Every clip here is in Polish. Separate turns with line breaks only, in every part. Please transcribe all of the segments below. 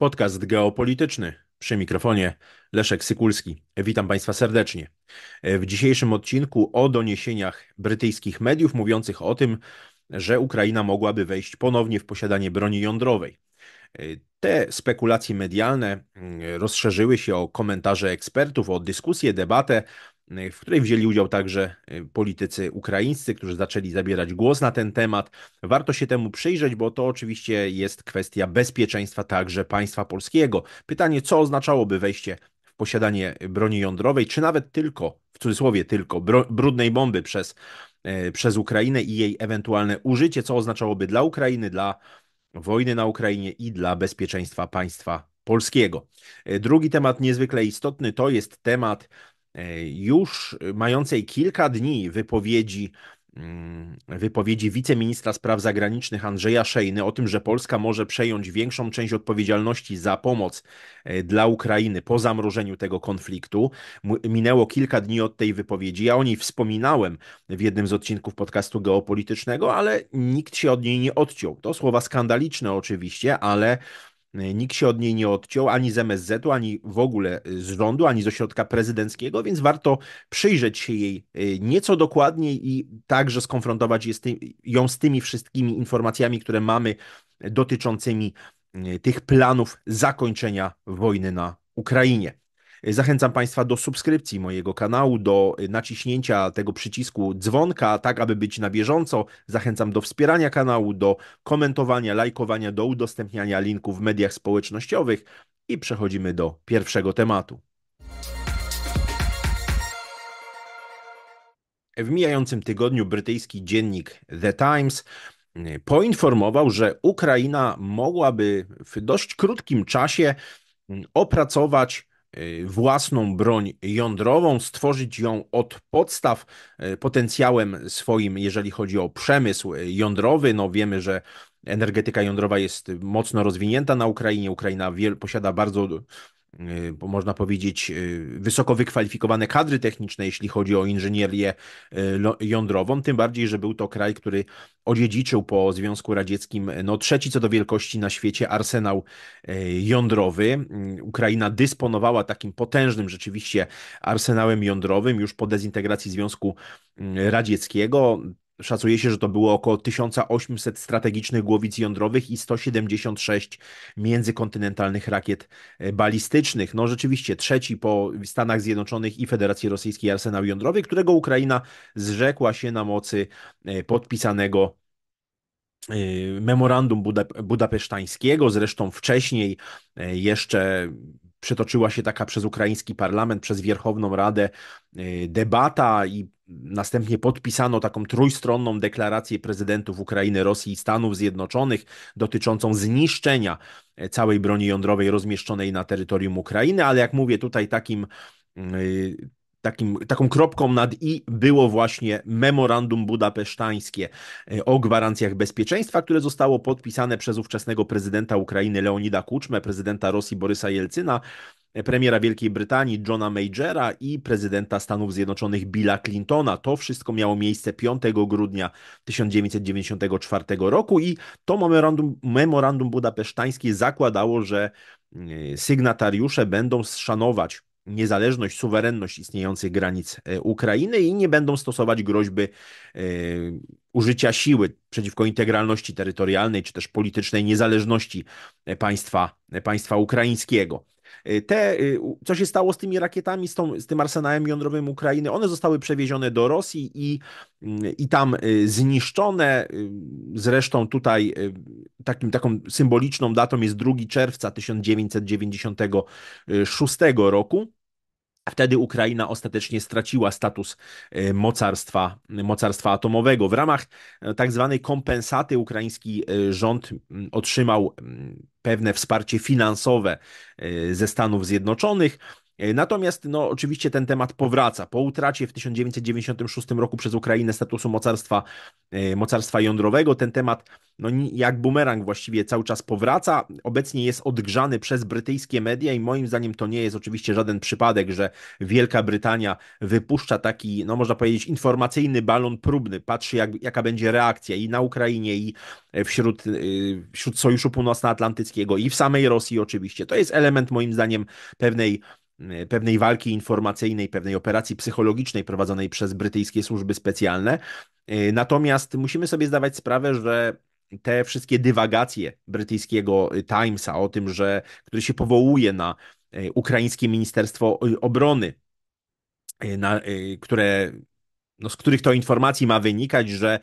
Podcast geopolityczny przy mikrofonie Leszek Sykulski. Witam Państwa serdecznie. W dzisiejszym odcinku o doniesieniach brytyjskich mediów mówiących o tym, że Ukraina mogłaby wejść ponownie w posiadanie broni jądrowej. Te spekulacje medialne mm, rozszerzyły się o komentarze ekspertów, o dyskusję, debatę Y, w której wzięli udział także y, politycy ukraińscy, którzy zaczęli zabierać głos na ten temat. Warto się temu przyjrzeć, bo to oczywiście jest kwestia bezpieczeństwa także państwa polskiego. Pytanie, co oznaczałoby wejście w posiadanie broni jądrowej, czy nawet tylko, w cudzysłowie tylko, brudnej bomby przez, y, przez Ukrainę i jej ewentualne użycie, co oznaczałoby dla Ukrainy, dla wojny na Ukrainie i dla bezpieczeństwa państwa polskiego. Drugi temat niezwykle istotny to jest temat E, już mającej kilka dni wypowiedzi mm, wypowiedzi wiceministra spraw zagranicznych Andrzeja Szejny o tym, że Polska może przejąć większą część odpowiedzialności za pomoc e, dla Ukrainy po zamrożeniu tego konfliktu. Minęło kilka dni od tej wypowiedzi. Ja o niej wspominałem w jednym z odcinków podcastu geopolitycznego, ale nikt się od niej nie odciął. To słowa skandaliczne oczywiście, ale E, nikt się od niej nie odciął ani z MSZ-u, ani w ogóle e, z rządu, ani z ośrodka prezydenckiego, więc warto przyjrzeć się jej e, nieco dokładniej i także skonfrontować ją z tymi wszystkimi informacjami, które mamy dotyczącymi tych planów zakończenia wojny na Ukrainie. Zachęcam Państwa do subskrypcji mojego kanału, do y, naciśnięcia tego przycisku dzwonka, tak aby być na bieżąco. Zachęcam do wspierania kanału, do komentowania, lajkowania, do udostępniania linków w mediach społecznościowych i przechodzimy do pierwszego tematu. W mijającym tygodniu brytyjski dziennik The Times y, poinformował, że Ukraina mogłaby w dość krótkim czasie y, opracować Y, własną broń jądrową, stworzyć ją od podstaw y, potencjałem swoim, jeżeli chodzi o przemysł jądrowy. No wiemy, że energetyka jądrowa jest mocno rozwinięta na Ukrainie. Ukraina posiada bardzo Y, można powiedzieć, y, wysoko wykwalifikowane kadry techniczne, jeśli chodzi o inżynierię y, jądrową, tym bardziej, że był to kraj, który odziedziczył po Związku Radzieckim no, trzeci co do wielkości na świecie arsenał jądrowy. Ukraina dysponowała takim potężnym rzeczywiście arsenałem jądrowym już po dezintegracji Związku Radzieckiego. Szacuje się, że to było około 1800 strategicznych głowic jądrowych i 176 międzykontynentalnych rakiet e, balistycznych. No rzeczywiście trzeci po Stanach Zjednoczonych i Federacji Rosyjskiej arsenał jądrowy, którego Ukraina zrzekła się na mocy e, podpisanego e, memorandum Buda- budapesztańskiego. Zresztą wcześniej jeszcze przetoczyła się taka przez ukraiński parlament, przez Wierchowną Radę debata i Następnie podpisano taką trójstronną deklarację prezydentów Ukrainy, Rosji i Stanów Zjednoczonych dotyczącą zniszczenia e, całej broni jądrowej rozmieszczonej na terytorium Ukrainy, ale jak mówię tutaj takim mm, y, takim, taką kropką nad i było właśnie memorandum budapesztańskie e, o gwarancjach bezpieczeństwa, które zostało podpisane przez ówczesnego prezydenta Ukrainy Leonida Kuczmę, prezydenta Rosji Borysa Jelcyna, e, premiera Wielkiej Brytanii Johna Majora i prezydenta Stanów Zjednoczonych Billa Clintona. To wszystko miało miejsce 5 grudnia 1994 roku i to memorandum, memorandum budapesztańskie zakładało, że e, sygnatariusze będą szanować niezależność, suwerenność istniejących granic e, Ukrainy i nie będą stosować groźby e, użycia siły przeciwko integralności terytorialnej czy też politycznej niezależności e, państwa, państwa ukraińskiego. Te, co się stało z tymi rakietami, z, tą, z tym arsenałem jądrowym Ukrainy, one zostały przewiezione do Rosji i, mm, i tam zniszczone. Zresztą tutaj takim, taką symboliczną datą jest 2 czerwca 1996 roku. Wtedy Ukraina ostatecznie straciła status e, mocarstwa, mocarstwa atomowego. W ramach e, tak zwanej kompensaty ukraiński e, rząd otrzymał pewne wsparcie finansowe ze Stanów Zjednoczonych. E, natomiast no, oczywiście ten temat powraca. Po utracie w 1996 roku przez Ukrainę statusu mocarstwa, e, mocarstwa jądrowego ten temat no, jak bumerang właściwie cały czas powraca. Obecnie jest odgrzany przez brytyjskie media i moim zdaniem to nie jest oczywiście żaden przypadek, że Wielka Brytania wypuszcza taki, no można powiedzieć, informacyjny balon próbny, patrzy jak, jaka będzie reakcja i na Ukrainie i wśród, e, wśród Sojuszu Północnoatlantyckiego i w samej Rosji oczywiście. To jest element moim zdaniem pewnej Y, pewnej walki informacyjnej, pewnej operacji psychologicznej prowadzonej przez brytyjskie służby specjalne. Y, natomiast musimy sobie zdawać sprawę, że te wszystkie dywagacje brytyjskiego Timesa o tym, że który się powołuje na y, ukraińskie Ministerstwo Obrony, na, które no, z których to informacji ma wynikać, że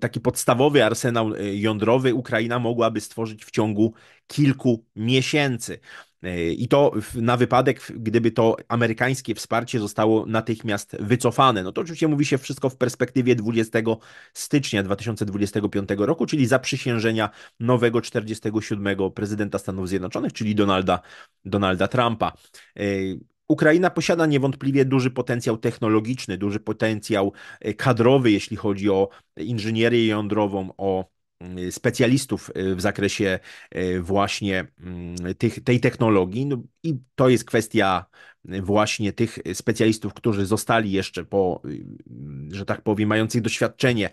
taki podstawowy arsenał jądrowy Ukraina mogłaby stworzyć w ciągu kilku miesięcy. E, I to na wypadek, gdyby to amerykańskie wsparcie zostało natychmiast wycofane. No to oczywiście mówi się wszystko w perspektywie 20 stycznia 2025 roku, czyli zaprzysiężenia nowego 47 prezydenta Stanów Zjednoczonych, czyli Donalda, Donalda Trumpa. E, Ukraina posiada niewątpliwie duży potencjał technologiczny, duży potencjał e, kadrowy, jeśli chodzi o inżynierię jądrową, o specjalistów y, w zakresie y, właśnie mm, tych, tej technologii. No I to jest kwestia y, właśnie tych specjalistów, którzy zostali jeszcze po, mm, że tak powiem, mających doświadczenie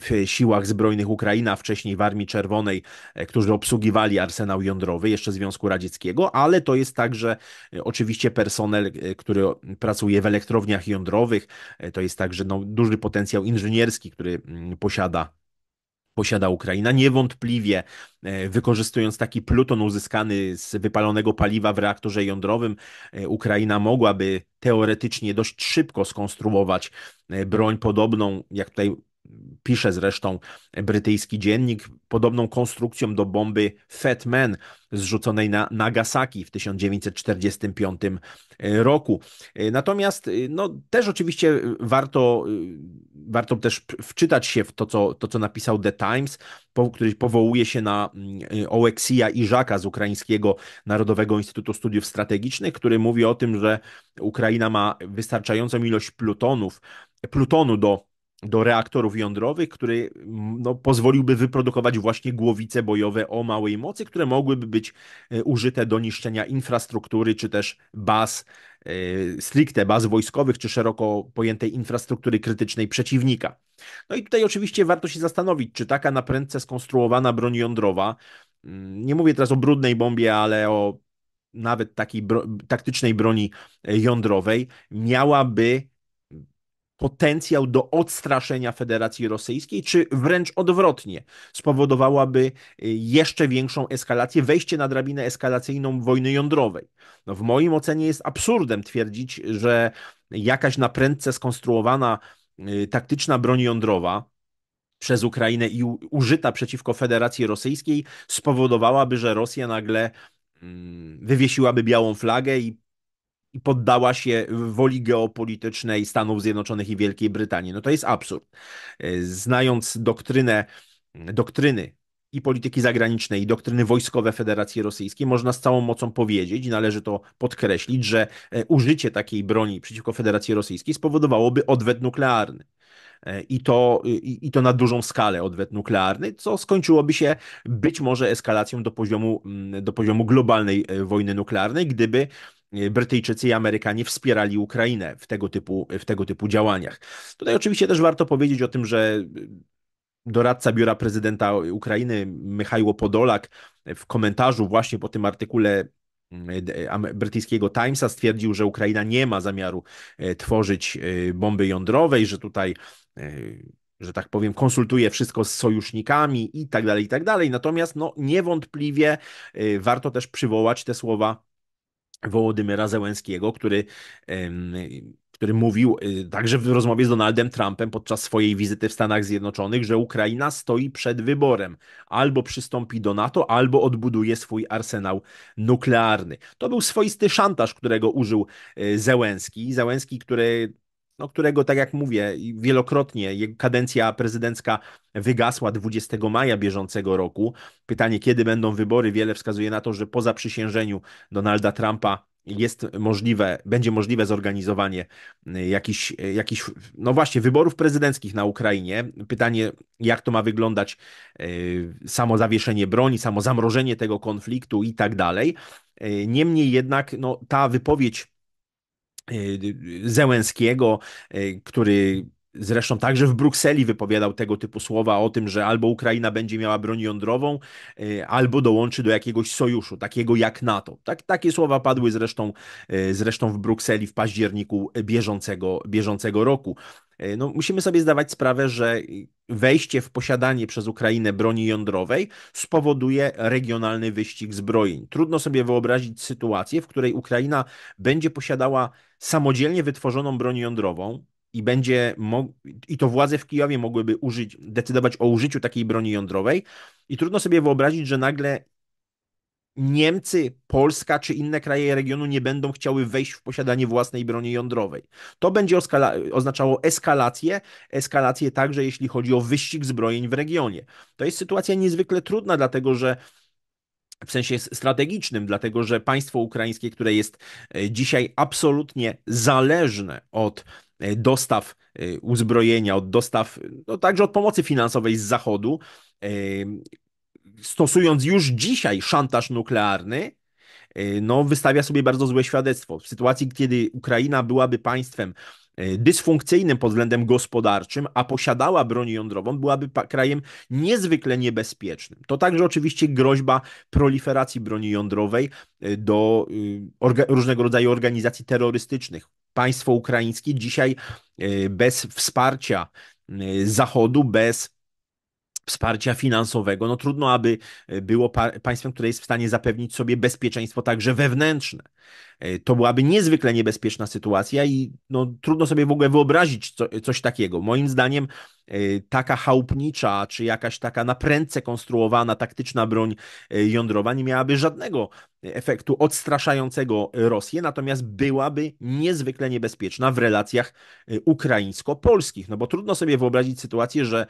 w siłach zbrojnych Ukraina wcześniej w Armii Czerwonej, którzy obsługiwali arsenał jądrowy jeszcze Związku Radzieckiego, ale to jest także oczywiście personel, który mm, pracuje w elektrowniach jądrowych, to jest także no, duży potencjał inżynierski, który posiada posiada Ukraina. Niewątpliwie e, wykorzystując taki pluton uzyskany z wypalonego paliwa w reaktorze jądrowym, e, Ukraina mogłaby teoretycznie dość szybko skonstruować e, broń podobną, jak tutaj pisze zresztą brytyjski dziennik, podobną konstrukcją do bomby Fat Man zrzuconej na Nagasaki w 1945 e, roku. E, natomiast e, no, też oczywiście warto, warto też wczytać się w to co, to, co napisał The Times, który powołuje się na mm, Oleksija Iżaka z Ukraińskiego Narodowego Instytutu Studiów Strategicznych, który mówi o tym, że Ukraina ma wystarczającą ilość plutonów, plutonu do do reaktorów jądrowych, który mm, no, pozwoliłby wyprodukować właśnie głowice bojowe o małej mocy, które mogłyby być e, użyte do niszczenia infrastruktury czy też baz, e, stricte baz wojskowych czy szeroko pojętej infrastruktury krytycznej przeciwnika. No i tutaj oczywiście warto się zastanowić, czy taka na prędce skonstruowana broń jądrowa, mm, nie mówię teraz o brudnej bombie, ale o nawet takiej bro taktycznej broni e, jądrowej, miałaby potencjał do odstraszenia Federacji Rosyjskiej, czy wręcz odwrotnie, spowodowałaby y, jeszcze większą eskalację, wejście na drabinę eskalacyjną wojny jądrowej. No, w moim ocenie jest absurdem twierdzić, że jakaś naprędce skonstruowana y, taktyczna broń jądrowa, przez Ukrainę i użyta przeciwko Federacji Rosyjskiej spowodowałaby, że Rosja nagle mm, wywiesiłaby białą flagę i i poddała się woli geopolitycznej Stanów Zjednoczonych i Wielkiej Brytanii. No to jest absurd. E, znając doktrynę, doktryny i polityki zagranicznej, i doktryny wojskowe Federacji Rosyjskiej, można z całą mocą powiedzieć, i należy to podkreślić, że e, użycie takiej broni przeciwko Federacji Rosyjskiej spowodowałoby odwet nuklearny e, i to, i, to na dużą skalę odwet nuklearny, co skończyłoby się być może eskalacją do poziomu, do poziomu globalnej wojny nuklearnej, gdyby Y, Brytyjczycy i Amerykanie wspierali Ukrainę w tego typu, w tego typu działaniach. Tutaj oczywiście też warto powiedzieć o tym, że y, doradca biura prezydenta Ukrainy Michajło Podolak w komentarzu właśnie po tym artykule y, brytyjskiego Timesa stwierdził, że Ukraina nie ma zamiaru tworzyć bomby jądrowej, że tutaj że tak powiem, konsultuje wszystko z sojusznikami i tak dalej, i tak dalej. Natomiast no, niewątpliwie warto też przywołać te słowa Wołodymyra Zełenskiego, który, który mówił y, także w rozmowie z Donaldem Trumpem podczas swojej wizyty w Stanach Zjednoczonych, że Ukraina stoi przed wyborem: albo przystąpi do NATO, albo odbuduje swój arsenał nuklearny. To był swoisty szantaż, którego użył y, Zełenski. Zełenski, który no, którego, tak jak mówię, wielokrotnie jego kadencja prezydencka wygasła 20 maja bieżącego roku. Pytanie, kiedy będą wybory, wiele wskazuje na to, że po zaprzysiężeniu Donalda Trumpa jest możliwe, będzie możliwe zorganizowanie jakichś, y, jakich, y, no właśnie, wyborów prezydenckich na Ukrainie. Pytanie, jak to ma wyglądać, y, samo zawieszenie broni, samo zamrożenie tego konfliktu i tak dalej. Niemniej jednak no, ta wypowiedź Y, y, Zełenskiego, y, który Zresztą także w Brukseli wypowiadał tego typu słowa o tym, że albo Ukraina będzie miała broń jądrową, e, albo dołączy do jakiegoś sojuszu, takiego jak NATO. Tak, takie słowa padły zresztą, e, zresztą w Brukseli w październiku bieżącego, bieżącego roku. E, no, musimy sobie zdawać sprawę, że wejście w posiadanie przez Ukrainę broni jądrowej spowoduje regionalny wyścig zbrojeń. Trudno sobie wyobrazić sytuację, w której Ukraina będzie posiadała samodzielnie wytworzoną broń jądrową, i będzie i to władze w Kijowie mogłyby użyć, decydować o użyciu takiej broni jądrowej i trudno sobie wyobrazić, że nagle Niemcy, Polska czy inne kraje regionu nie będą chciały wejść w posiadanie własnej broni jądrowej. To będzie oznaczało eskalację, eskalację także jeśli chodzi o wyścig zbrojeń w regionie. To jest sytuacja niezwykle trudna, dlatego że w sensie strategicznym, dlatego że państwo ukraińskie, które jest e, dzisiaj absolutnie zależne od E, dostaw e, uzbrojenia, od dostaw, no także od pomocy finansowej z Zachodu, e, stosując już dzisiaj szantaż nuklearny, no, wystawia sobie bardzo złe świadectwo. W sytuacji, kiedy Ukraina byłaby państwem dysfunkcyjnym pod względem gospodarczym, a posiadała broń jądrową, byłaby krajem niezwykle niebezpiecznym. To także oczywiście groźba proliferacji broni jądrowej do y, różnego rodzaju organizacji terrorystycznych, państwo ukraińskie dzisiaj e, bez wsparcia e, Zachodu, bez wsparcia finansowego, no trudno, aby e, było państwem, które jest w stanie zapewnić sobie bezpieczeństwo także wewnętrzne. E, to byłaby niezwykle niebezpieczna sytuacja i no, trudno sobie w ogóle wyobrazić co, coś takiego. Moim zdaniem e, taka chałupnicza, czy jakaś taka naprędce konstruowana taktyczna broń e, jądrowa nie miałaby żadnego efektu odstraszającego Rosję, natomiast byłaby niezwykle niebezpieczna w relacjach ukraińsko-polskich. No bo trudno sobie wyobrazić sytuację, że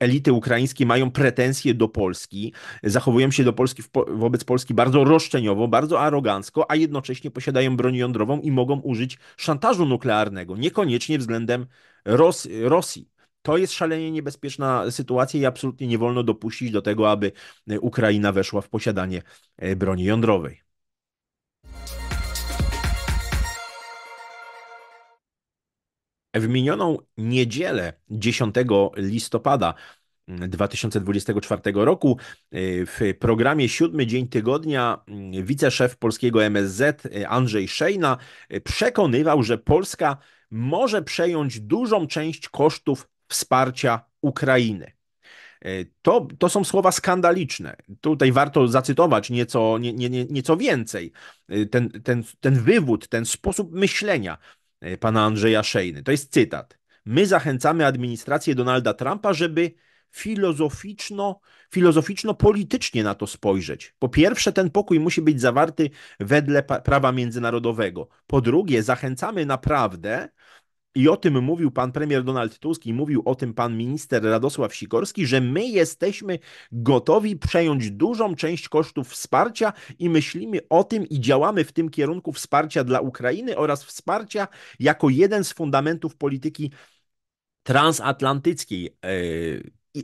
elity ukraińskie mają pretensje do Polski, zachowują się do Polski wobec Polski bardzo roszczeniowo, bardzo arogancko a jednocześnie posiadają broń jądrową i mogą użyć szantażu nuklearnego, niekoniecznie względem Ros Rosji. To jest szalenie niebezpieczna sytuacja i absolutnie nie wolno dopuścić do tego, aby e, Ukraina weszła w posiadanie e, broni jądrowej. W minioną niedzielę 10 listopada 2024 roku. Y, w programie Siódmy Dzień Tygodnia y, wiceszef polskiego MSZ y, Andrzej Szejna przekonywał, że Polska może przejąć dużą część kosztów wsparcia Ukrainy. To, to są słowa skandaliczne. Tutaj warto zacytować nieco, nie, nie, nieco więcej ten, ten, ten wywód, ten sposób myślenia pana Andrzeja Szejny. To jest cytat. My zachęcamy administrację Donalda Trumpa, żeby filozoficzno, filozoficzno-politycznie na to spojrzeć. Po pierwsze, ten pokój musi być zawarty wedle prawa międzynarodowego. Po drugie, zachęcamy naprawdę, i o tym mówił pan premier Donald Tusk i mówił o tym pan minister Radosław Sikorski, że my jesteśmy gotowi przejąć dużą część kosztów wsparcia i myślimy o tym i działamy w tym kierunku wsparcia dla Ukrainy oraz wsparcia jako jeden z fundamentów polityki transatlantyckiej e,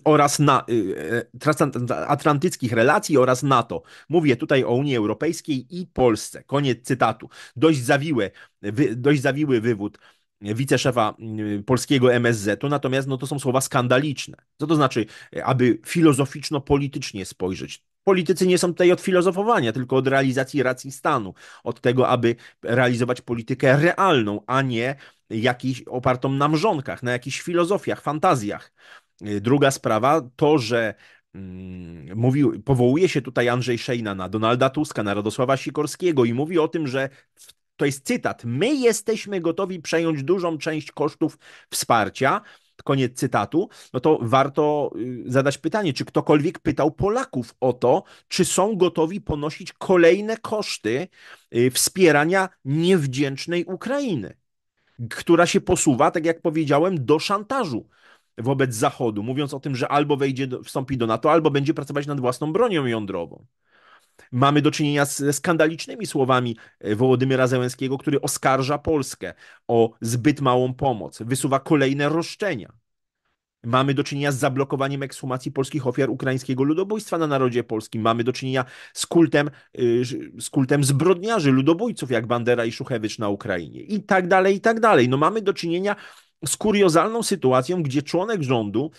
oraz na, y, e, transatlantyckich relacji oraz NATO. Mówię tutaj o Unii Europejskiej i Polsce. Koniec cytatu. Dość, zawiłe, wy, dość zawiły wywód wiceszefa y, polskiego MSZ-u, natomiast no, to są słowa skandaliczne. Co to znaczy, aby filozoficzno-politycznie spojrzeć? Politycy nie są tutaj od filozofowania, tylko od realizacji racji stanu, od tego, aby realizować politykę realną, a nie jakiś, opartą na mrzonkach, na jakichś filozofiach, fantazjach. Y, druga sprawa, to, że mm, mówił, powołuje się tutaj Andrzej Szejna na Donalda Tuska, na Radosława Sikorskiego i mówi o tym, że to jest cytat: My jesteśmy gotowi przejąć dużą część kosztów wsparcia. Koniec cytatu, no to warto y, zadać pytanie, czy ktokolwiek pytał Polaków o to, czy są gotowi ponosić kolejne koszty y, wspierania niewdzięcznej Ukrainy, która się posuwa, tak jak powiedziałem, do szantażu wobec Zachodu, mówiąc o tym, że albo wejdzie, wstąpi do NATO, albo będzie pracować nad własną bronią jądrową. Mamy do czynienia ze skandalicznymi słowami e, Wołodymyra Zełenskiego, który oskarża Polskę o zbyt małą pomoc, wysuwa kolejne roszczenia. Mamy do czynienia z zablokowaniem ekshumacji polskich ofiar ukraińskiego ludobójstwa na narodzie polskim. Mamy do czynienia z kultem, y, z kultem zbrodniarzy, ludobójców jak Bandera i Szuchewicz na Ukrainie i tak dalej, i tak dalej. No mamy do czynienia z kuriozalną sytuacją, gdzie członek rządu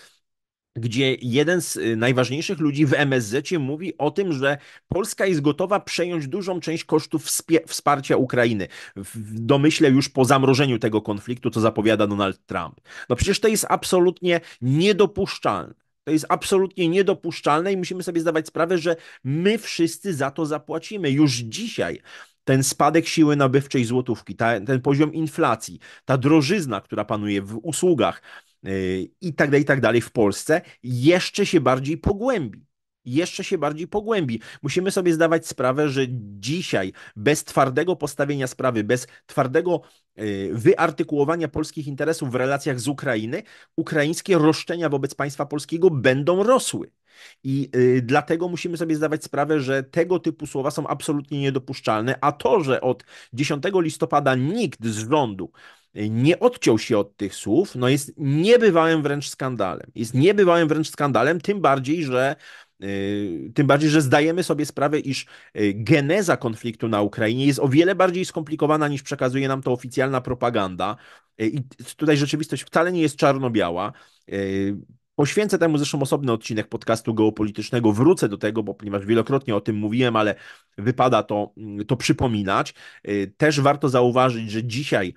gdzie jeden z y, najważniejszych ludzi w MSZ mówi o tym, że Polska jest gotowa przejąć dużą część kosztów wsparcia Ukrainy. W domyśle już po zamrożeniu tego konfliktu, co zapowiada Donald Trump. No przecież to jest absolutnie niedopuszczalne. To jest absolutnie niedopuszczalne i musimy sobie zdawać sprawę, że my wszyscy za to zapłacimy. Już dzisiaj ten spadek siły nabywczej złotówki, ta, ten poziom inflacji, ta drożyzna, która panuje w usługach y, i tak dalej, i tak dalej w Polsce, jeszcze się bardziej pogłębi jeszcze się bardziej pogłębi. Musimy sobie zdawać sprawę, że dzisiaj bez twardego postawienia sprawy, bez twardego y, wyartykułowania polskich interesów w relacjach z Ukrainy, ukraińskie roszczenia wobec państwa polskiego będą rosły. I y, dlatego musimy sobie zdawać sprawę, że tego typu słowa są absolutnie niedopuszczalne, a to, że od 10 listopada nikt z rządu y, nie odciął się od tych słów, no jest niebywałym wręcz skandalem. Jest niebywałym wręcz skandalem, tym bardziej, że y, tym bardziej, że zdajemy sobie sprawę, iż geneza konfliktu na Ukrainie jest o wiele bardziej skomplikowana niż przekazuje nam to oficjalna propaganda. I tutaj rzeczywistość wcale nie jest czarno-biała. Poświęcę temu zresztą osobny odcinek podcastu geopolitycznego. Wrócę do tego, bo ponieważ wielokrotnie o tym mówiłem, ale wypada to, mm, to przypominać. Y, też warto zauważyć, że dzisiaj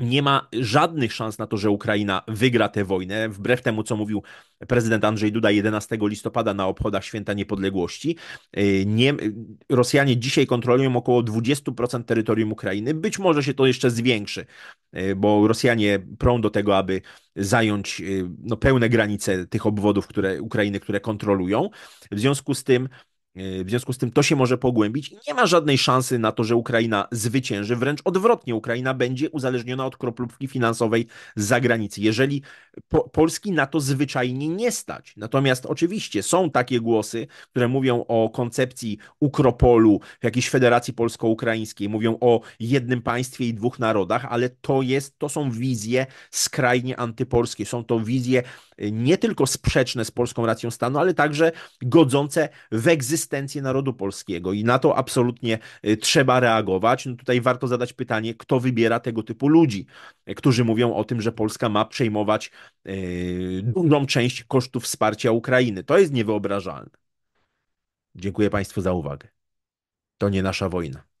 nie ma żadnych szans na to, że Ukraina wygra tę wojnę, wbrew temu, co mówił prezydent Andrzej Duda 11 listopada na obchodach Święta Niepodległości. Y, nie, Rosjanie dzisiaj kontrolują około 20% terytorium Ukrainy. Być może się to jeszcze zwiększy, y, bo Rosjanie prą do tego, aby zająć y, no, pełne granice tych obwodów które, Ukrainy, które kontrolują. W związku z tym E, w związku z tym to się może pogłębić i nie ma żadnej szansy na to, że Ukraina zwycięży. Wręcz odwrotnie, Ukraina będzie uzależniona od kroplówki finansowej z zagranicy, jeżeli po Polski na to zwyczajnie nie stać. Natomiast oczywiście są takie głosy, które mówią o koncepcji Ukropolu, jakiejś federacji polsko-ukraińskiej, mówią o jednym państwie i dwóch narodach, ale to, jest, to są wizje skrajnie antypolskie. Są to wizje nie tylko sprzeczne z polską racją stanu, ale także godzące w egzystencję narodu polskiego i na to absolutnie y, trzeba reagować. No tutaj warto zadać pytanie, kto wybiera tego typu ludzi, którzy mówią o tym, że Polska ma przejmować y, dużą część kosztów wsparcia Ukrainy. To jest niewyobrażalne. Dziękuję Państwu za uwagę. To nie nasza wojna.